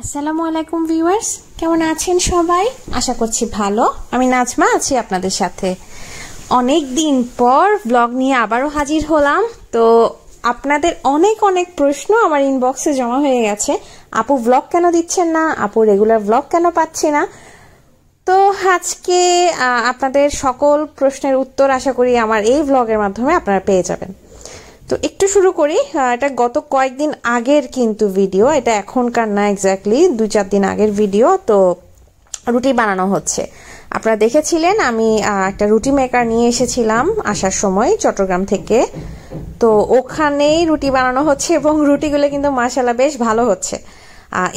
আসসালামু আলাইকুম ভিউয়ার্স কেমন আছেন সবাই আশা করছি ভালো আমি নাজমা আছি আপনাদের সাথে অনেক দিন পর ব্লগ নিয়ে আবারও হাজির হলাম তো আপনাদের অনেক অনেক প্রশ্ন আমার ইনবক্সে জমা হয়ে গেছে আপু ব্লগ কেন দিচ্ছেন না আপু রেগুলার ব্লগ কেন পাচ্ছি না তো আজকে আপনাদের সকল প্রশ্নের উত্তর আশা করি আমার এই ব্লগের মাধ্যমে আপনারা পেয়ে যাবেন তো একটু শুরু করি এটা গত কয়েকদিন আগের কিন্তু ভিডিও এটা এখনকার না এক্স্যাক্টলি দু চার দিন আগের ভিডিও তো রুটি বানানো হচ্ছে আপনারা দেখেছিলেন আমি একটা রুটি মেকার নিয়ে এসেছিলাম আসার সময় চট্টগ্রাম থেকে তো ওখানেই রুটি বানানো হচ্ছে এবং রুটিগুলো কিন্তু মাসালা বেশ ভালো হচ্ছে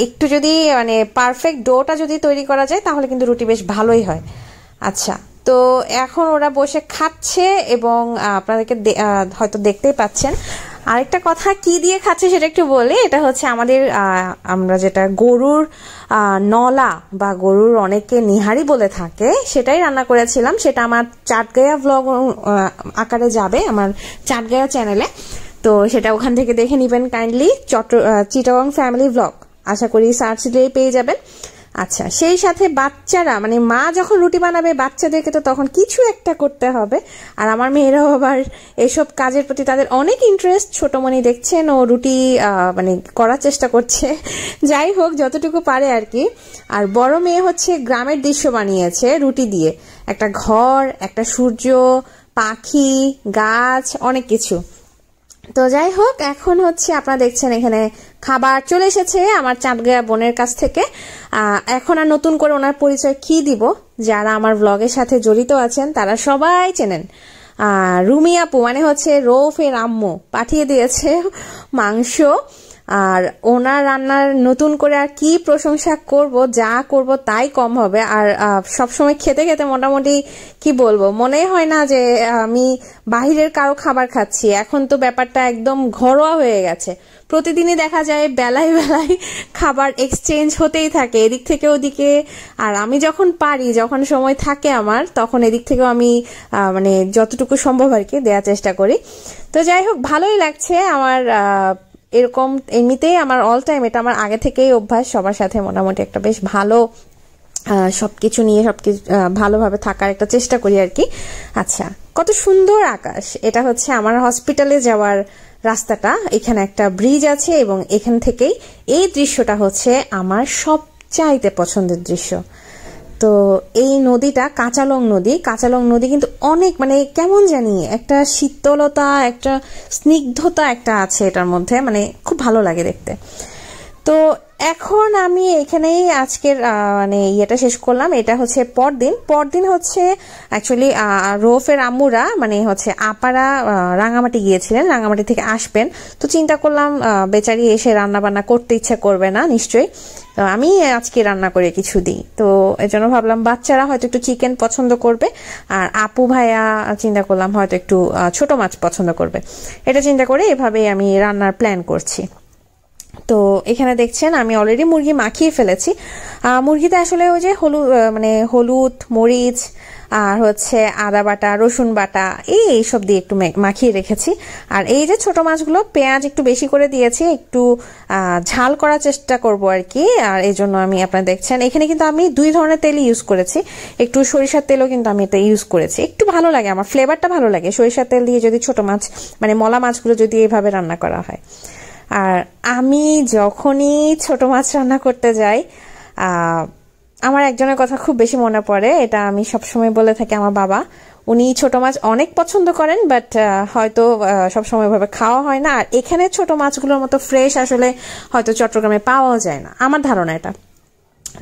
একটু যদি মানে পারফেক্ট ডোটা যদি তৈরি করা যায় তাহলে কিন্তু রুটি বেশ ভালোই হয় আচ্ছা তো এখন ওরা বসে খাচ্ছে এবং আপনাদেরকে হয়তো দেখতেই পাচ্ছেন আরেকটা কথা কি দিয়ে খাচ্ছে সেটা একটু বলে এটা হচ্ছে আমাদের আমরা যেটা গরুর নলা বা গরুর অনেকে নিহারি বলে থাকে সেটাই রান্না করেছিলাম সেটা আমার চাটগায়া ব্লগ আকারে যাবে আমার চাটগায়া চ্যানেলে তো সেটা ওখান থেকে দেখে নেবেন কাইন্ডলি চট্ট চিটাগং ফ্যামিলি ব্লগ আশা করি সার্চ দিয়ে পেয়ে যাবেন আচ্ছা সেই সাথে বাচ্চারা মানে মা যখন রুটি বানাবে বাচ্চাদেরকে তো তখন কিছু একটা করতে হবে আর আমার মেয়েরাও আবার এসব কাজের প্রতি তাদের অনেক ইন্টারেস্ট ছোটোমণি দেখছেন ও রুটি মানে করার চেষ্টা করছে যাই হোক যতটুকু পারে আর কি আর বড় মেয়ে হচ্ছে গ্রামের দৃশ্য বানিয়েছে রুটি দিয়ে একটা ঘর একটা সূর্য পাখি গাছ অনেক কিছু তো যাই হোক এখন হচ্ছে আপনারা দেখছেন এখানে খাবার চলে এসেছে আমার চাঁদগাঁয়া বোনের কাছ থেকে এখন আর নতুন করে ওনার পরিচয় কি দিব যারা আমার ব্লগের সাথে জড়িত আছেন তারা সবাই চেনেন রুমি আপু মানে হচ্ছে রৌফের আম্মু পাঠিয়ে দিয়েছে মাংস আর ওনার রান্নার নতুন করে আর কি প্রশংসা করব যা করব তাই কম হবে আর সবসময় খেতে খেতে মোটামুটি কি বলবো মনে হয় না যে আমি বাহিরের কারো খাবার খাচ্ছি এখন তো ব্যাপারটা একদম ঘরোয়া হয়ে গেছে প্রতিদিনই দেখা যায় বেলায় বেলায় খাবার এক্সচেঞ্জ হতেই থাকে এদিক থেকে ওদিকে আর আমি যখন পারি যখন সময় থাকে আমার তখন এদিক থেকেও আমি মানে যতটুকু সম্ভব আর কি দেওয়ার চেষ্টা করি তো যাই হোক ভালোই লাগছে আমার এরকম এমনিতেই আমার অল টাইম এটা আমার আগে থেকেই অভ্যাস সবার সাথে মোটামুটি একটা বেশ ভালো সব কিছু নিয়ে সব কিছু ভালোভাবে থাকার একটা চেষ্টা করি আর কি আচ্ছা কত সুন্দর আকাশ এটা হচ্ছে আমার হসপিটালে যাওয়ার রাস্তাটা এখানে একটা ব্রিজ আছে এবং এখান থেকেই এই দৃশ্যটা হচ্ছে আমার সবচাইতে পছন্দের দৃশ্য তো এই নদীটা কাঁচালং নদী কাঁচালং নদী কিন্তু অনেক মানে কেমন জানি একটা শীতলতা একটা স্নিগ্ধতা একটা আছে এটার মধ্যে মানে খুব ভালো লাগে দেখতে তো এখন আমি এখানেই আজকের মানে ইয়েটা শেষ করলাম এটা হচ্ছে পরদিন পরদিন হচ্ছে অ্যাকচুয়ালি রোফের আম্মুরা মানে হচ্ছে আপারা রাঙামাটি গিয়েছিলেন রাঙামাটি থেকে আসবেন তো চিন্তা করলাম বেচারি এসে রান্না বান্না করতে ইচ্ছা করবে না নিশ্চয়ই তো আমি আজকে রান্না করে কিছু দিই তো এর জন্য ভাবলাম বাচ্চারা হয়তো একটু চিকেন পছন্দ করবে আর আপু ভাইয়া চিন্তা করলাম হয়তো একটু ছোট মাছ পছন্দ করবে এটা চিন্তা করে এভাবেই আমি রান্নার প্ল্যান করছি তো এখানে দেখছেন আমি অলরেডি মুরগি মাখিয়ে ফেলেছি মুরগিতে আসলে ওই যে হলুদ মানে হলুদ মরিচ আর হচ্ছে আদা বাটা রসুন বাটা এই সব দিয়ে একটু মাখিয়ে রেখেছি আর এই যে ছোট মাছগুলো পেঁয়াজ একটু বেশি করে দিয়েছি একটু ঝাল করার চেষ্টা করব আর কি আর এই জন্য আমি আপনারা দেখছেন এখানে কিন্তু আমি দুই ধরনের তেলই ইউজ করেছি একটু সরিষার তেলও কিন্তু আমি এটা ইউজ করেছি একটু ভালো লাগে আমার ফ্লেভারটা ভালো লাগে সরিষার তেল দিয়ে যদি ছোট মাছ মানে মলা মাছগুলো যদি এইভাবে রান্না করা হয় আর আমি যখনই ছোট মাছ রান্না করতে যাই আমার একজনের কথা খুব বেশি মনে পড়ে এটা আমি সবসময় বলে থাকি আমার বাবা উনি ছোট মাছ অনেক পছন্দ করেন বাট হয়তো সবসময় ভাবে খাওয়া হয় না আর এখানে ছোট মাছগুলোর মতো ফ্রেশ আসলে হয়তো চট্টগ্রামে পাওয়া যায় না আমার ধারণা এটা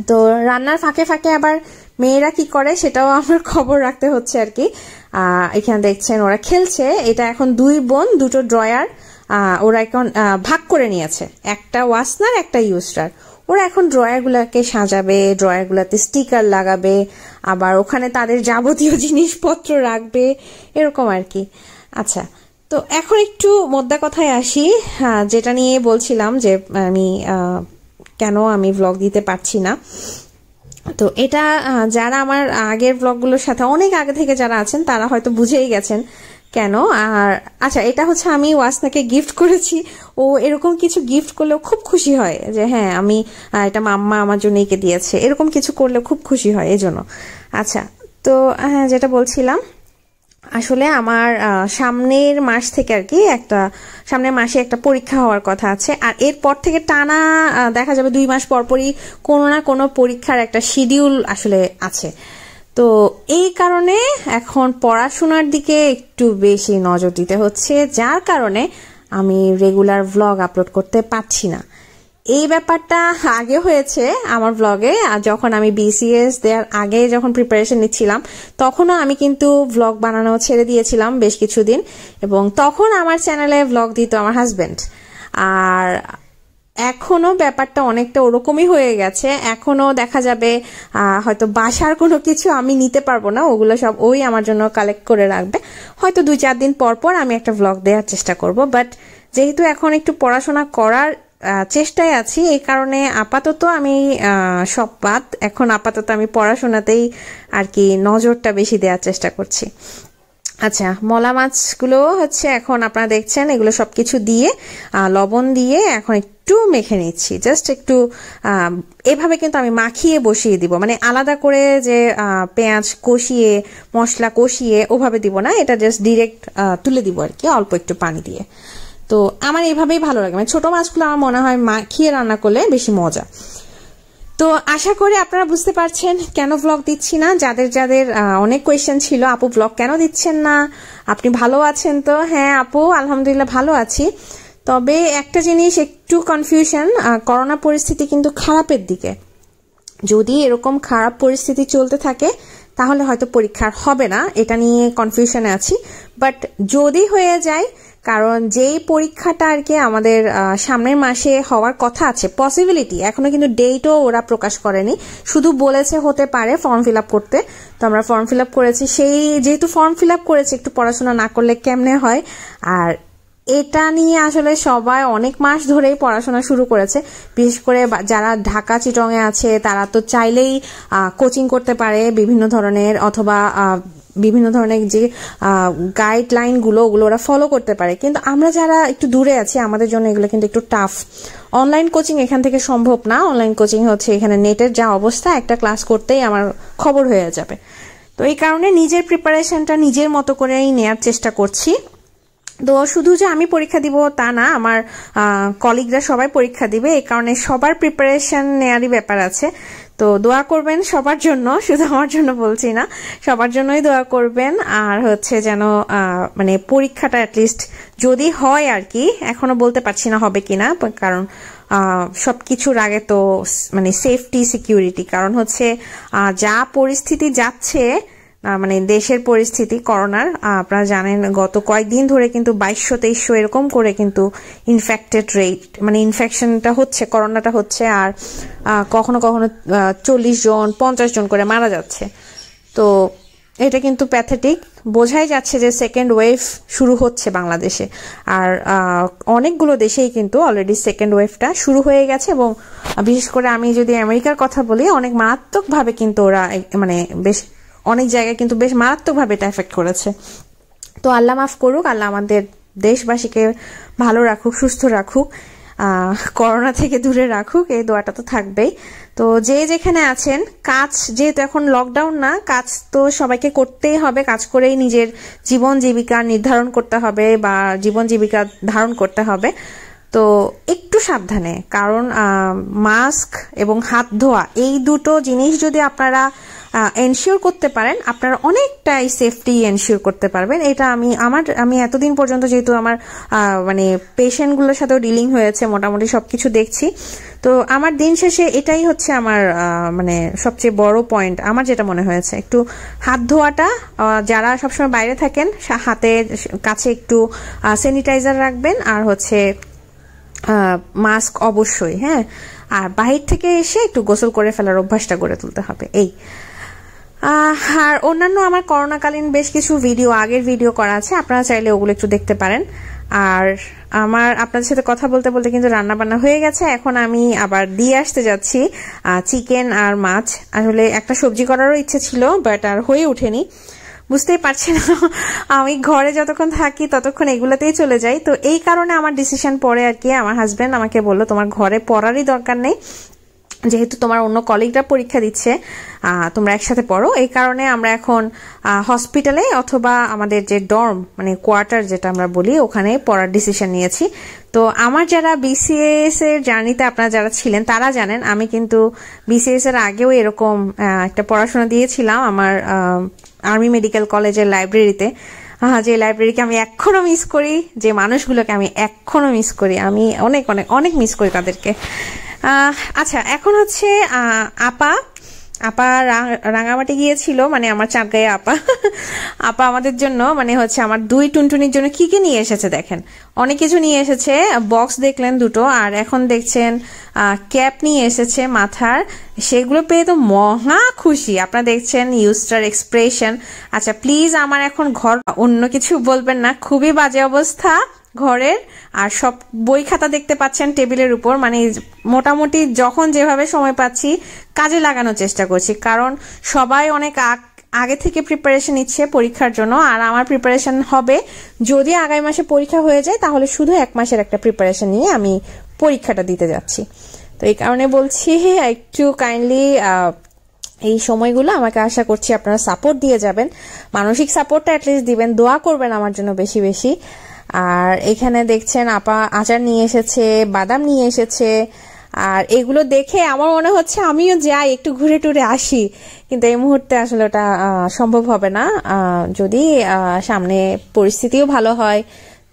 তো রান্নার ফাঁকে ফাঁকে আবার মেয়েরা কি করে সেটাও আমার খবর রাখতে হচ্ছে আর কি এখানে দেখছেন ওরা খেলছে এটা এখন দুই বোন দুটো ড্রয়ার ওরা এখন ভাগ করে নিয়েছে একটা ওয়াসনার একটা ইউস্টার ওরা এখন ড্রয়ারগুলোকে সাজাবে ড্রয়ারগুলোতে স্টিকার লাগাবে আবার ওখানে তাদের যাবতীয় জিনিসপত্র রাখবে এরকম আর কি আচ্ছা তো এখন একটু মোদ্দা কথায় আসি যেটা নিয়ে বলছিলাম যে আমি কেন আমি ব্লগ দিতে পারছি না তো এটা যারা আমার আগের ব্লগগুলোর সাথে অনেক আগে থেকে যারা আছেন তারা হয়তো বুঝেই গেছেন কেন আর আচ্ছা এটা হচ্ছে আমি ওয়াসনাকে গিফট করেছি ও এরকম কিছু গিফট করলেও খুব খুশি হয় যে হ্যাঁ আমি এটা মাম্মা আমার জন্য এঁকে দিয়েছে এরকম কিছু করলে খুব খুশি হয় এজন্য আচ্ছা তো হ্যাঁ যেটা বলছিলাম আসলে আমার সামনের মাস থেকে আর কি একটা সামনের মাসে একটা পরীক্ষা হওয়ার কথা আছে আর এরপর থেকে টানা দেখা যাবে দুই মাস পরপরই কোনো না কোনো পরীক্ষার একটা শিডিউল আসলে আছে তো এই কারণে এখন পড়াশোনার দিকে একটু বেশি নজর দিতে হচ্ছে যার কারণে আমি রেগুলার ভ্লগ আপলোড করতে পারছি না এই ব্যাপারটা আগে হয়েছে আমার ব্লগে আর যখন আমি বিসিএস দেওয়ার আগে যখন প্রিপারেশন নিচ্ছিলাম তখনও আমি কিন্তু ভ্লগ বানানো ছেড়ে দিয়েছিলাম বেশ কিছুদিন এবং তখন আমার চ্যানেলে ভ্লগ দিত আমার হাজব্যান্ড আর এখনও ব্যাপারটা অনেকটা ওরকমই হয়ে গেছে এখনও দেখা যাবে হয়তো বাসার কোনো কিছু আমি নিতে পারবো না ওগুলো সব ওই আমার জন্য কালেক্ট করে রাখবে হয়তো দুই চার দিন পর পর আমি একটা ব্লগ দেওয়ার চেষ্টা করব বাট যেহেতু এখন একটু পড়াশোনা করার চেষ্টায় আছি এই কারণে আপাতত আমি সব বাদ এখন আপাতত আমি পড়াশোনাতেই আর কি নজরটা বেশি দেওয়ার চেষ্টা করছি আচ্ছা মলা মাছগুলো হচ্ছে এখন আপনারা দেখছেন এগুলো সব কিছু দিয়ে লবণ দিয়ে এখন একটু মেখে নিচ্ছি জাস্ট একটু এভাবে কিন্তু আমি মাখিয়ে বসিয়ে দিব মানে আলাদা করে যে পেঁয়াজ কষিয়ে মশলা কষিয়ে ওভাবে দিব না এটা জাস্ট ডিরেক্ট তুলে দিব আর কি অল্প একটু পানি দিয়ে তো আমার এইভাবেই ভালো লাগে মানে ছোটো মাছগুলো আমার মনে হয় মাখিয়ে রান্না করলে বেশি মজা তো আশা করি আপনারা বুঝতে পারছেন কেন ব্লগ দিচ্ছি না যাদের যাদের অনেক কোয়েশ্চেন ছিল আপু ব্লগ কেন দিচ্ছেন না আপনি ভালো আছেন তো হ্যাঁ আপু আলহামদুলিল্লাহ ভালো আছি তবে একটা জিনিস একটু কনফিউশন করোনা পরিস্থিতি কিন্তু খারাপের দিকে যদি এরকম খারাপ পরিস্থিতি চলতে থাকে তাহলে হয়তো পরীক্ষার হবে না এটা নিয়ে কনফিউশনে আছি বাট যদি হয়ে যায় কারণ যেই পরীক্ষাটা আর কি আমাদের সামনের মাসে হওয়ার কথা আছে পসিবিলিটি এখনো কিন্তু ডেটও ওরা প্রকাশ করেনি শুধু বলেছে হতে পারে ফর্ম ফিল আপ করতে তো আমরা ফর্ম ফিল আপ করেছি সেই যেহেতু ফর্ম ফিল আপ করেছি একটু পড়াশোনা না করলে কেমনে হয় আর এটা নিয়ে আসলে সবাই অনেক মাস ধরেই পড়াশোনা শুরু করেছে বিশেষ করে যারা ঢাকা চিটংয়ে আছে তারা তো চাইলেই কোচিং করতে পারে বিভিন্ন ধরনের অথবা বিভিন্ন ধরনের যে গাইডলাইনগুলো ওগুলো ওরা ফলো করতে পারে কিন্তু আমরা যারা একটু দূরে আছি আমাদের জন্য এগুলো কিন্তু একটু টাফ অনলাইন কোচিং এখান থেকে সম্ভব না অনলাইন কোচিং হচ্ছে এখানে নেটের যা অবস্থা একটা ক্লাস করতেই আমার খবর হয়ে যাবে তো এই কারণে নিজের প্রিপারেশনটা নিজের মতো করেই নেওয়ার চেষ্টা করছি তো শুধু যে আমি পরীক্ষা দিব তা না আমার কলিগরা সবাই পরীক্ষা দিবে এই কারণে সবার প্রিপারেশন নেয়ারই ব্যাপার আছে তো দোয়া করবেন সবার জন্য শুধু আমার জন্য বলছি না সবার জন্যই দোয়া করবেন আর হচ্ছে যেন মানে পরীক্ষাটা অ্যাটলিস্ট যদি হয় আর কি এখনও বলতে পারছি না হবে কিনা কারণ সব কিছুর আগে তো মানে সেফটি সিকিউরিটি কারণ হচ্ছে যা পরিস্থিতি যাচ্ছে মানে দেশের পরিস্থিতি করোনার আপনারা জানেন গত কয়েকদিন ধরে কিন্তু বাইশশো তেইশশো এরকম করে কিন্তু ইনফেক্টেড রেট মানে ইনফেকশনটা হচ্ছে করোনাটা হচ্ছে আর কখনো কখনো চল্লিশ জন পঞ্চাশ জন করে মারা যাচ্ছে তো এটা কিন্তু প্যাথেটিক বোঝাই যাচ্ছে যে সেকেন্ড ওয়েভ শুরু হচ্ছে বাংলাদেশে আর অনেকগুলো দেশেই কিন্তু অলরেডি সেকেন্ড ওয়েভটা শুরু হয়ে গেছে এবং বিশেষ করে আমি যদি আমেরিকার কথা বলি অনেক মারাত্মকভাবে কিন্তু ওরা মানে বেশ অনেক জায়গায় কিন্তু বেশ মারাত্মকভাবে এটা এফেক্ট করেছে তো আল্লাহ মাফ করুক আল্লাহ আমাদের দেশবাসীকে ভালো রাখুক সুস্থ রাখুক করোনা থেকে দূরে রাখুক এই দোয়াটা তো থাকবেই তো যে যেখানে আছেন কাজ যেহেতু এখন লকডাউন না কাজ তো সবাইকে করতেই হবে কাজ করেই নিজের জীবন জীবিকা নির্ধারণ করতে হবে বা জীবন জীবিকা ধারণ করতে হবে তো একটু সাবধানে কারণ মাস্ক এবং হাত ধোয়া এই দুটো জিনিস যদি আপনারা এনশিওর করতে পারেন আপনারা অনেকটাই সেফটি এনশিওর করতে পারবেন এটা আমি আমার আমি এতদিন পর্যন্ত যেহেতু আমার মানে পেশেন্টগুলোর সাথেও ডিলিং হয়েছে মোটামুটি সব কিছু দেখছি তো আমার দিন শেষে এটাই হচ্ছে আমার মানে সবচেয়ে বড় পয়েন্ট আমার যেটা মনে হয়েছে একটু হাত ধোয়াটা যারা সবসময় বাইরে থাকেন হাতে কাছে একটু স্যানিটাইজার রাখবেন আর হচ্ছে মাস্ক অবশ্যই হ্যাঁ আর বাহির থেকে এসে একটু গোসল করে ফেলার অভ্যাসটা গড়ে তুলতে হবে এই আর অন্যান্য আমার করোনাকালীন বেশ কিছু ভিডিও আগের ভিডিও করা আছে আপনারা চাইলে ওগুলো একটু দেখতে পারেন আর আমার আপনাদের সাথে কথা বলতে বলতে কিন্তু রান্না বান্না হয়ে গেছে এখন আমি আবার দিয়ে আসতে যাচ্ছি চিকেন আর মাছ আসলে একটা সবজি করারও ইচ্ছে ছিল বাট আর হয়ে ওঠেনি বুঝতেই পারছি না আমি ঘরে যতক্ষণ থাকি ততক্ষণ এগুলোতেই চলে যাই তো এই কারণে আমার ডিসিশন পরে আর কি আমার হাজব্যান্ড আমাকে বললো তোমার ঘরে পড়ারই দরকার নেই যেহেতু তোমার অন্য কলিগরা পরীক্ষা দিচ্ছে তোমরা একসাথে পড়ো এই কারণে আমরা এখন হসপিটালে অথবা আমাদের যে ডর্ম মানে কোয়ার্টার যেটা আমরা বলি ওখানে পড়ার ডিসিশন নিয়েছি তো আমার যারা বিসিএস এর জার্নিতে আপনারা যারা ছিলেন তারা জানেন আমি কিন্তু বিসিএস এর আগেও এরকম একটা পড়াশোনা দিয়েছিলাম আমার আর্মি মেডিকেল কলেজের লাইব্রেরিতে হ্যাঁ যে লাইব্রেরিকে আমি এখনও মিস করি যে মানুষগুলোকে আমি এখনও মিস করি আমি অনেক অনেক অনেক মিস করি তাদেরকে আচ্ছা এখন হচ্ছে আপা আপা রাঙামাটি গিয়েছিল মানে আমার গায়ে আপা আপা আমাদের জন্য মানে হচ্ছে আমার দুই টুনটুনির জন্য কি কি নিয়ে এসেছে দেখেন অনেক কিছু নিয়ে এসেছে বক্স দেখলেন দুটো আর এখন দেখছেন ক্যাপ নিয়ে এসেছে মাথার সেগুলো পেয়ে তো মহা খুশি আপনারা দেখছেন ইউস্টার এক্সপ্রেশন আচ্ছা প্লিজ আমার এখন ঘর অন্য কিছু বলবেন না খুবই বাজে অবস্থা ঘরের আর সব বই খাতা দেখতে পাচ্ছেন টেবিলের উপর মানে মোটামুটি যখন যেভাবে সময় পাচ্ছি কাজে লাগানোর চেষ্টা করছি কারণ সবাই অনেক আগে থেকে প্রিপারেশন নিচ্ছে পরীক্ষার জন্য আর আমার প্রিপারেশন হবে যদি আগামী মাসে পরীক্ষা হয়ে যায় তাহলে শুধু এক মাসের একটা প্রিপারেশন নিয়ে আমি পরীক্ষাটা দিতে যাচ্ছি তো এই কারণে বলছি একটু কাইন্ডলি এই সময়গুলো আমাকে আশা করছি আপনারা সাপোর্ট দিয়ে যাবেন মানসিক সাপোর্টটা অ্যাটলিস্ট দিবেন দোয়া করবেন আমার জন্য বেশি বেশি আর এখানে দেখছেন আপা আচার নিয়ে এসেছে বাদাম নিয়ে এসেছে আর এগুলো দেখে আমার মনে হচ্ছে আমিও যাই একটু ঘুরে টুরে আসি কিন্তু এই মুহূর্তে আসলে ওটা সম্ভব হবে না যদি সামনে পরিস্থিতিও ভালো হয়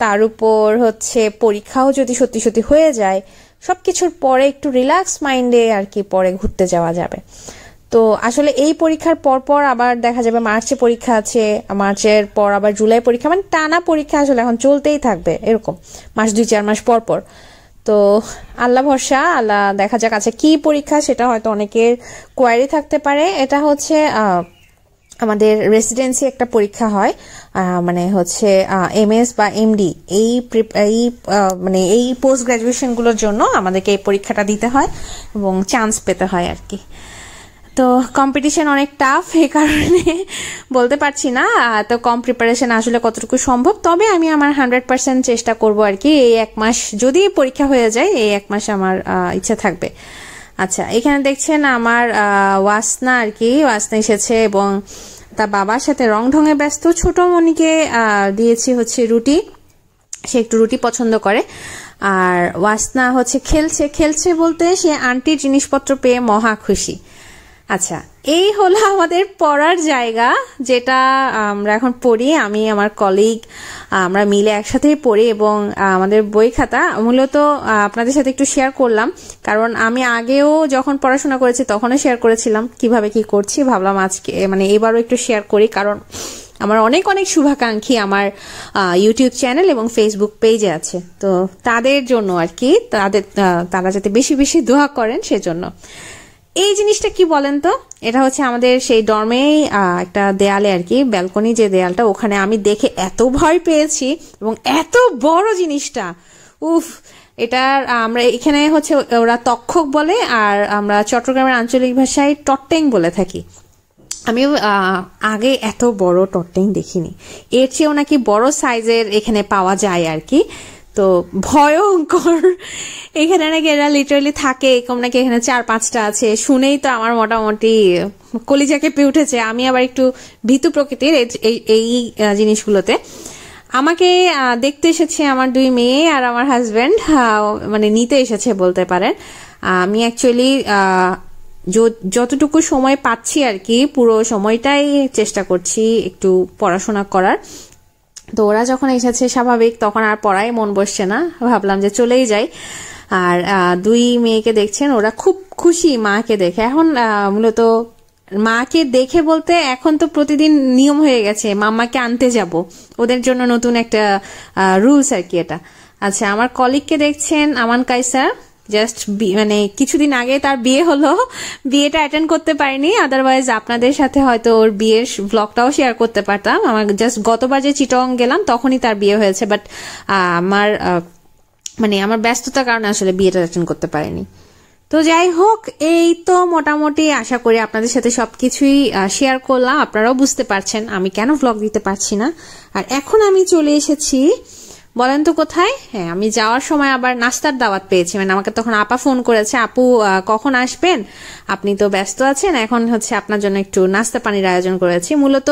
তার উপর হচ্ছে পরীক্ষাও যদি সত্যি সত্যি হয়ে যায় সব কিছুর পরে একটু রিল্যাক্স মাইন্ডে আর কি পরে ঘুরতে যাওয়া যাবে তো আসলে এই পরীক্ষার পরপর আবার দেখা যাবে মার্চে পরীক্ষা আছে মার্চের পর আবার জুলাই পরীক্ষা মানে টানা পরীক্ষা আসলে এখন চলতেই থাকবে এরকম মাস দুই চার মাস পর পর তো আল্লাহ ভরসা আল্লাহ দেখা যাক আছে কি পরীক্ষা সেটা হয়তো অনেকের কোয়ারি থাকতে পারে এটা হচ্ছে আমাদের রেসিডেন্সি একটা পরীক্ষা হয় মানে হচ্ছে এমএস বা এমডি এই এই মানে এই পোস্ট গ্রাজুয়েশনগুলোর জন্য আমাদেরকে এই পরীক্ষাটা দিতে হয় এবং চান্স পেতে হয় আর কি তো কম্পিটিশন অনেক টাফ এ কারণে বলতে পারছি না তো কম প্রিপারেশন আসলে কতটুকু সম্ভব তবে আমি আমার হান্ড্রেড পার্সেন্ট চেষ্টা করব আর কি এই এক মাস যদি পরীক্ষা হয়ে যায় এই এক মাস আমার ইচ্ছা থাকবে আচ্ছা এখানে দেখছেন আমার ওয়াসনা আর কি ওয়াসনা এসেছে এবং তার বাবার সাথে রং ঢঙে ব্যস্ত ছোট মনিকে দিয়েছি হচ্ছে রুটি সে একটু রুটি পছন্দ করে আর ওয়াসনা হচ্ছে খেলছে খেলছে বলতে সে আন্টির জিনিসপত্র পেয়ে মহা খুশি আচ্ছা এই হলো আমাদের পড়ার জায়গা যেটা আমরা এখন পড়ি আমি আমার কলিগ আমরা মিলে একসাথে পড়ি এবং আমাদের বই খাতা মূলত আপনাদের সাথে একটু শেয়ার করলাম কারণ আমি আগেও যখন পড়াশোনা করেছি তখনও শেয়ার করেছিলাম কিভাবে কি করছি ভাবলাম আজকে মানে এবারও একটু শেয়ার করি কারণ আমার অনেক অনেক শুভাকাঙ্ক্ষী আমার ইউটিউব চ্যানেল এবং ফেসবুক পেজে আছে তো তাদের জন্য আর কি তাদের তারা যাতে বেশি বেশি দোয়া করেন সেজন্য এই জিনিসটা কি বলেন তো এটা হচ্ছে আমাদের সেই ডর্মে একটা দেয়ালে আর কি ব্যালকনি যে দেয়ালটা ওখানে আমি দেখে এত ভয় পেয়েছি এবং এত বড় জিনিসটা উফ এটার আমরা এখানে হচ্ছে ওরা তক্ষক বলে আর আমরা চট্টগ্রামের আঞ্চলিক ভাষায় টট্টেং বলে থাকি আমি আগে এত বড় টট্টেং দেখিনি এর চেয়েও নাকি বড় সাইজের এখানে পাওয়া যায় আর কি তো ভয়ঙ্কর এখানে নাকি এরা লিটারালি থাকে এরকম নাকি এখানে চার পাঁচটা আছে শুনেই তো আমার মোটামুটি কলিজা কেঁপে উঠেছে আমি আবার একটু ভীতু প্রকৃতির এই জিনিসগুলোতে আমাকে দেখতে এসেছে আমার দুই মেয়ে আর আমার হাজব্যান্ড মানে নিতে এসেছে বলতে পারেন আমি অ্যাকচুয়ালি যতটুকু সময় পাচ্ছি আর কি পুরো সময়টাই চেষ্টা করছি একটু পড়াশোনা করার তো ওরা যখন এসেছে স্বাভাবিক তখন আর পড়ায় মন বসছে না ভাবলাম যে চলেই যাই আর দুই মেয়েকে দেখছেন ওরা খুব খুশি মাকে দেখে এখন মূলত মাকে দেখে বলতে এখন তো প্রতিদিন নিয়ম হয়ে গেছে মামাকে আনতে যাব ওদের জন্য নতুন একটা রুলস আর কি এটা আচ্ছা আমার কলিগকে দেখছেন আমান কাইসার জাস্ট মানে কিছুদিন আগে তার বিয়ে হলো বিয়েটা অ্যাটেন্ড করতে পারিনি আদারওয়াইজ আপনাদের সাথে হয়তো ওর বিয়ের ব্লগটাও শেয়ার করতে পারতাম আমার জাস্ট গতবার যে চিটং গেলাম তখনই তার বিয়ে হয়েছে বাট আমার মানে আমার ব্যস্ততার কারণে আসলে বিয়েটা অ্যাটেন্ড করতে পারিনি তো যাই হোক এই তো মোটামুটি আশা করি আপনাদের সাথে সব কিছুই শেয়ার করলাম আপনারাও বুঝতে পারছেন আমি কেন ভ্লগ দিতে পারছি না আর এখন আমি চলে এসেছি বলেন তো কোথায় হ্যাঁ আমি যাওয়ার সময় আবার নাস্তার দাওয়াত পেয়েছি মানে আমাকে তখন আপা ফোন করেছে আপু কখন আসবেন আপনি তো ব্যস্ত আছেন এখন হচ্ছে আপনার জন্য একটু নাস্তা পানির আয়োজন করেছি মূলত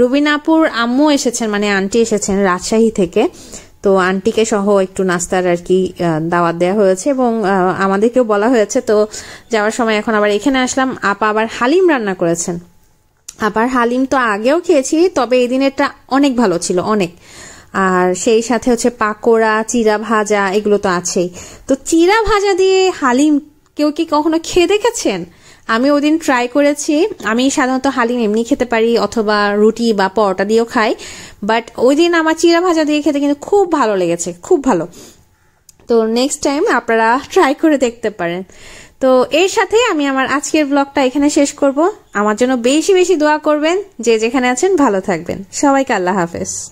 রুবিনাপুর আম্মু এসেছেন মানে আন্টি এসেছেন রাজশাহী থেকে তো আন্টিকে সহ একটু নাস্তার আর কি দাওয়াত দেওয়া হয়েছে এবং আমাদেরকেও বলা হয়েছে তো যাওয়ার সময় এখন আবার এখানে আসলাম আপা আবার হালিম রান্না করেছেন আবার হালিম তো আগেও খেয়েছি তবে এই দিনেরটা অনেক ভালো ছিল অনেক আর সেই সাথে হচ্ছে পাকোড়া চিরা ভাজা এগুলো তো আছেই তো চিরা ভাজা দিয়ে হালিম কেউ কি কখনো খেয়ে দেখেছেন আমি ওদিন ট্রাই করেছি আমি সাধারণত হালিম এমনি খেতে পারি অথবা রুটি বা পরোটা দিয়েও খাই বাট ওই দিন আমার চিরা ভাজা দিয়ে খেতে কিন্তু খুব ভালো লেগেছে খুব ভালো তো নেক্সট টাইম আপনারা ট্রাই করে দেখতে পারেন তো এর সাথে আমি আমার আজকের ব্লগটা এখানে শেষ করব আমার জন্য বেশি বেশি দোয়া করবেন যে যেখানে আছেন ভালো থাকবেন সবাইকে আল্লাহ হাফেজ